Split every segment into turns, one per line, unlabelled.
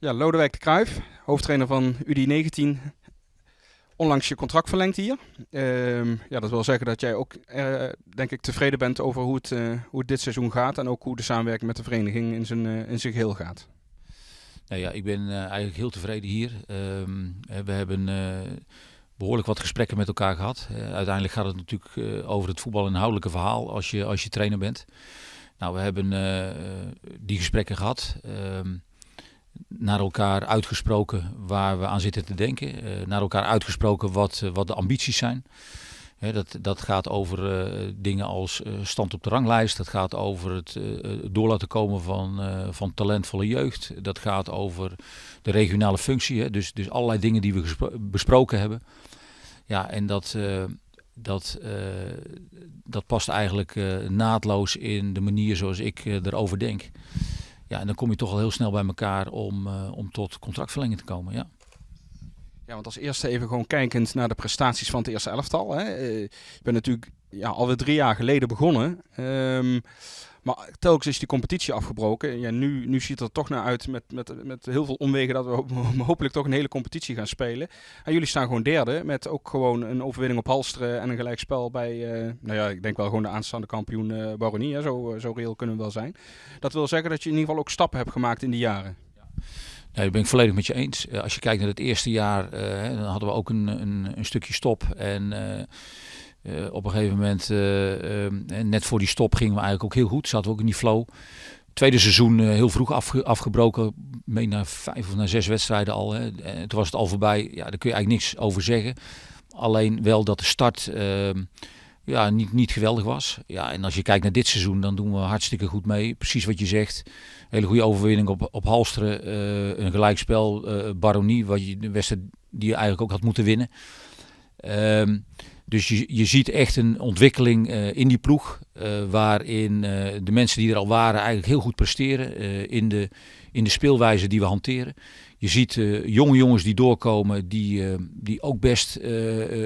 Ja, Lodewijk de Kruif, hoofdtrainer van UD19. Onlangs je contract verlengd hier. Ehm, ja, dat wil zeggen dat jij ook, eh, denk ik, tevreden bent over hoe het, eh, hoe dit seizoen gaat. En ook hoe de samenwerking met de vereniging in zijn, eh, in zijn geheel gaat.
Nou ja, ik ben eigenlijk heel tevreden hier. Ehm, we hebben behoorlijk wat gesprekken met elkaar gehad. uiteindelijk gaat het natuurlijk over het voetbal inhoudelijke verhaal als je, als je trainer bent. Nou, we hebben die gesprekken gehad. Ehm, naar elkaar uitgesproken waar we aan zitten te denken. Eh, naar elkaar uitgesproken wat, eh, wat de ambities zijn. dat, dat gaat over eh, dingen als stand op de ranglijst. Dat gaat over het uh, door laten komen van, van talentvolle jeugd. Dat gaat over de regionale functie. dus, dus allerlei dingen die we besproken hebben. Ja, en dat, dat, dat past eigenlijk naadloos in de manier zoals ik erover denk. Ja, en dan kom je toch al heel snel bij elkaar om, eh, om tot contractverlenging te komen. Ja.
Ja, want als eerste even gewoon kijkend naar de
prestaties van het eerste elftal. Hè. Eh, ik
ben natuurlijk ja, alweer drie jaar geleden begonnen. Ehm, maar telkens is die competitie afgebroken. Ja, nu, nu ziet het er toch naar uit met, met, met heel veel omwegen dat we hopelijk toch een hele competitie gaan spelen. En jullie staan gewoon derde met ook gewoon een overwinning op Halsteren en een gelijkspel bij, uh, nou ja, ik denk wel gewoon de aanstaande kampioen uh, Baronie. Zo, eh, zo reëel kunnen we wel zijn. Dat wil zeggen dat je in ieder geval ook stappen hebt gemaakt in die jaren.
Nee, dat ben ik volledig met je eens. Als je kijkt naar het eerste jaar, dan hadden we ook een, een, een stukje stop. En eh, op een gegeven moment, eh, ehm, eh, net voor die stop, gingen we eigenlijk ook heel goed. Zaten we ook in die flow. Tweede seizoen heel vroeg afgebroken. Mee na vijf of naar zes wedstrijden al. Hè. toen was het al voorbij. Ja, daar kun je eigenlijk niks over zeggen. Alleen wel dat de start ehm, ja, niet, niet geweldig was. Ja, en als je kijkt naar dit seizoen, dan doen we hartstikke goed mee. Precies wat je zegt. Hele goede overwinning op, op Halsteren. een gelijkspel, Baronie, wat je, de wedstrijd die je eigenlijk ook had moeten winnen. Ehm dus je, je ziet echt een ontwikkeling eh, in die ploeg, eh, waarin eh, de mensen die er al waren eigenlijk heel goed presteren in, de, in de speelwijze die we hanteren. Je ziet jonge jongens die doorkomen, die, die ook best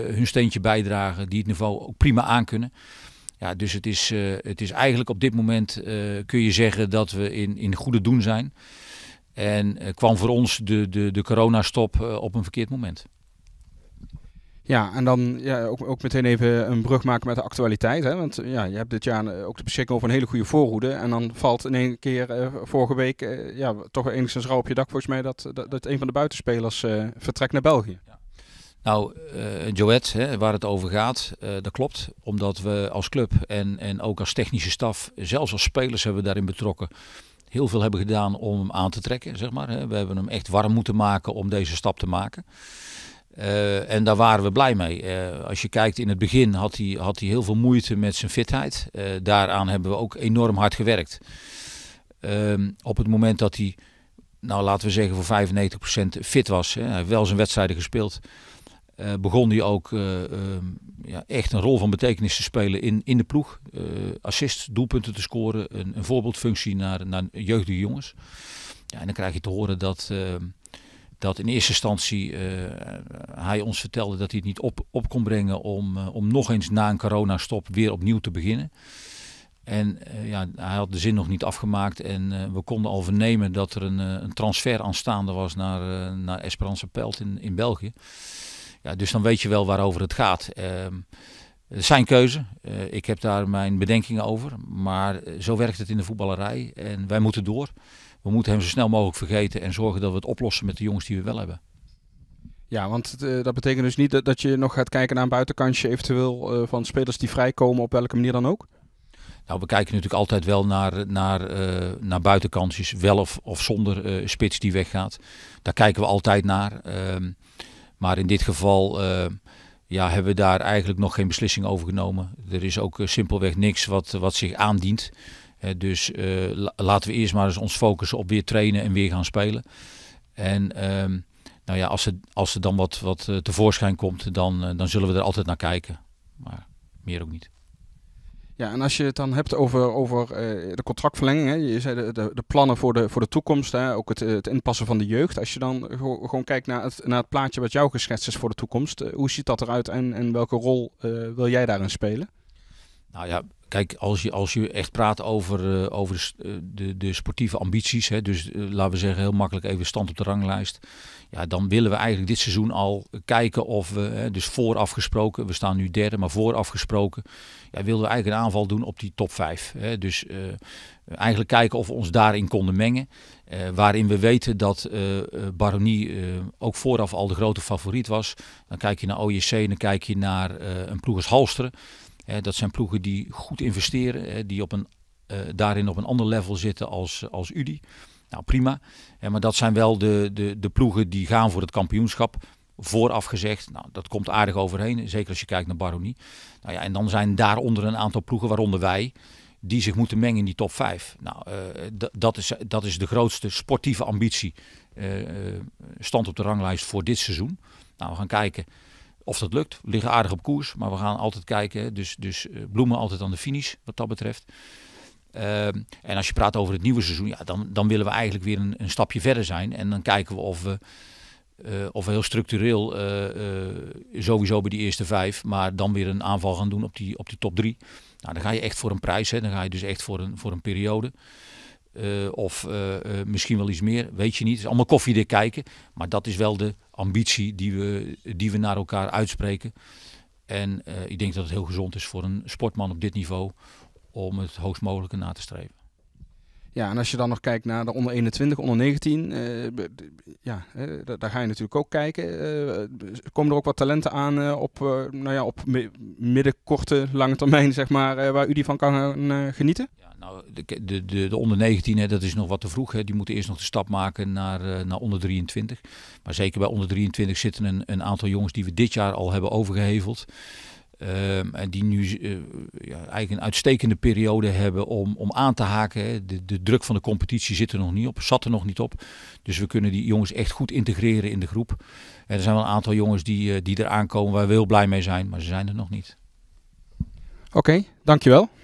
hun steentje bijdragen, die het niveau ook prima aankunnen. Ja, dus het is, het is eigenlijk op dit moment kun je zeggen dat we in, in goede doen zijn. En kwam voor ons de, de, de coronastop op een verkeerd moment.
Ja, en dan ja, ook, ook meteen even een brug maken met de actualiteit. Hè? Want ja, je hebt dit jaar eh, ook te beschikking over een hele goede voorhoede. En dan valt in één keer eh, vorige week eh, ja, toch enigszins rauw op je dak volgens mij dat, dat, dat een van de buitenspelers
uh, vertrekt naar België. Ja. Nou, uh, Joët, hè, waar het over gaat, dat klopt. Omdat we als club en, en ook als technische staf, zelfs als spelers hebben we daarin betrokken, heel veel hebben gedaan om hem aan te trekken. Zeg maar. We hebben hem echt warm moeten maken om deze stap te maken. Eh, en daar waren we blij mee. Eh, als je kijkt, in het begin had hij, had hij heel veel moeite met zijn fitheid. Eh, daaraan hebben we ook enorm hard gewerkt. Ehm, op het moment dat hij, nou laten we zeggen, voor 95% fit was, hè, hij heeft wel zijn wedstrijden gespeeld, begon hij ook ehm, ja, echt een rol van betekenis te spelen in, in de ploeg. assists, doelpunten te scoren, een, een voorbeeldfunctie naar, naar jeugdige jongens. Ja, en dan krijg je te horen dat ehm, dat in eerste instantie eh, hij ons vertelde dat hij het niet op, op kon brengen om, eh, om nog eens na een coronastop weer opnieuw te beginnen. En eh, ja, hij had de zin nog niet afgemaakt. En we konden al vernemen dat er een, een transfer aanstaande was naar, naar Esperance Pelt in, in België. Ja, dus dan weet je wel waarover het gaat. Ehm, zijn keuze. ik heb daar mijn bedenkingen over. Maar zo werkt het in de voetballerij. En wij moeten door we moeten hem zo snel mogelijk vergeten en zorgen dat we het oplossen met de jongens die we wel hebben.
Ja, want eh, dat betekent dus niet dat, je nog gaat kijken naar een buitenkantje eventueel eh, van spelers die vrijkomen op welke manier dan ook?
Nou, we kijken natuurlijk altijd wel naar, naar, eh, naar buitenkansjes, wel of, of zonder spits die weggaat. Daar kijken we altijd naar. Ehm, maar in dit geval ja, hebben we daar eigenlijk nog geen beslissing over genomen. Er is ook simpelweg niks wat, wat zich aandient dus eh, laten we eerst maar eens ons focussen op weer trainen en weer gaan spelen. En ehm, nou ja, als er, als er dan wat, wat eh, tevoorschijn komt, dan, eh, dan zullen we er altijd naar kijken. Maar meer ook niet.
Ja, en als je het dan hebt over, over de contractverlenging, hè, je zei de, de, plannen voor de, voor de toekomst, hè, ook het, het inpassen van de jeugd. Als je dan gewoon kijkt naar het, naar het plaatje wat jou geschetst is voor de toekomst, hoe ziet dat eruit en, en welke rol wil jij
daarin spelen? Nou ja, kijk, als je, als je echt praat over, eh, over eh, de, de, sportieve ambities, hè, dus eh, laten we zeggen heel makkelijk even stand op de ranglijst. Ja, dan willen we eigenlijk dit seizoen al kijken of we, hè, dus vooraf we staan nu derde, maar vooraf gesproken, ja, wilden we eigenlijk een aanval doen op die top 5. Hè, dus eigenlijk kijken of we ons daarin konden mengen. waarin we weten dat Baronie ook vooraf al de grote favoriet was. Dan kijk je naar OJC en dan kijk je naar een ploeg als Halsteren dat zijn ploegen die goed investeren, die op een, eh, daarin op een ander level zitten als, als UDI. Nou prima, maar dat zijn wel de, de, de ploegen die gaan voor het kampioenschap vooraf gezegd. Nou, dat komt aardig overheen, zeker als je kijkt naar Baronie. Nou ja, en dan zijn daaronder een aantal ploegen, waaronder wij, die zich moeten mengen in die top 5. Nou, eh, dat, is, dat is de grootste sportieve ambitie, eh, stand op de ranglijst voor dit seizoen. Nou, we gaan kijken of dat lukt, we liggen aardig op koers, maar we gaan altijd kijken. Dus, dus eh, bloemen altijd aan de finish, wat dat betreft. Ehm, en als je praat over het nieuwe seizoen, ja, dan, dan willen we eigenlijk weer een, een stapje verder zijn. En dan kijken we of we, eh, of we heel structureel eh, sowieso bij die eerste vijf, maar dan weer een aanval gaan doen op die, op die top drie. Nou, dan ga je echt voor een prijs, hè. dan ga je dus echt voor een, voor een periode. Eh, of eh, eh, misschien wel iets meer, weet je niet. Het is allemaal koffiedik kijken. Maar dat is wel de ambitie die we, die we naar elkaar uitspreken. En ik denk dat het heel gezond is voor een sportman op dit niveau om het hoogst mogelijke na te streven.
Ja, en als je dan nog kijkt naar de onder 21, onder 19, eh, ja, daar ga je natuurlijk ook kijken. Uh, komen er ook wat talenten aan eh, op, nou ja, op middenkorte, lange termijn, zeg maar, waar u die van kan genieten? Ja,
nou, de, de, de, onder 19, hè, dat is nog wat te vroeg. Hè. Die moeten eerst nog de stap maken naar, naar onder 23. Maar zeker bij onder 23 zitten een, een aantal jongens die we dit jaar al hebben overgeheveld. Ehm, en die nu uh, ja, eigenlijk een uitstekende periode hebben om, om aan te haken. De, de druk van de competitie zit er nog niet op, zat er nog niet op. Dus we kunnen die jongens echt goed integreren in de groep. Eh, er zijn wel een aantal jongens die, eh, die er aankomen waar we heel blij mee zijn, maar ze zijn er nog niet. Oké, dankjewel.